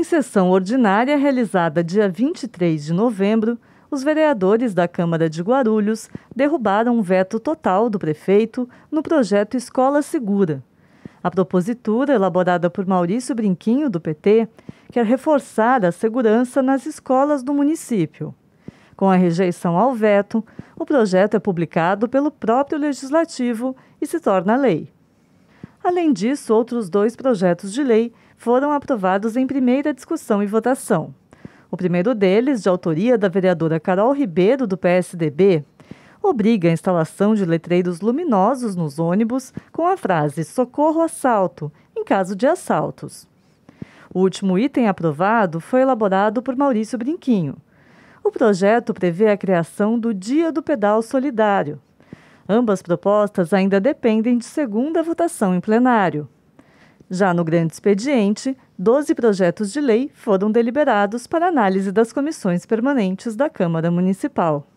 Em sessão ordinária realizada dia 23 de novembro, os vereadores da Câmara de Guarulhos derrubaram um veto total do prefeito no projeto Escola Segura. A propositura, elaborada por Maurício Brinquinho, do PT, quer reforçar a segurança nas escolas do município. Com a rejeição ao veto, o projeto é publicado pelo próprio Legislativo e se torna lei. Além disso, outros dois projetos de lei foram aprovados em primeira discussão e votação. O primeiro deles, de autoria da vereadora Carol Ribeiro, do PSDB, obriga a instalação de letreiros luminosos nos ônibus com a frase Socorro assalto, em caso de assaltos. O último item aprovado foi elaborado por Maurício Brinquinho. O projeto prevê a criação do Dia do Pedal Solidário, Ambas propostas ainda dependem de segunda votação em plenário. Já no grande expediente, 12 projetos de lei foram deliberados para análise das comissões permanentes da Câmara Municipal.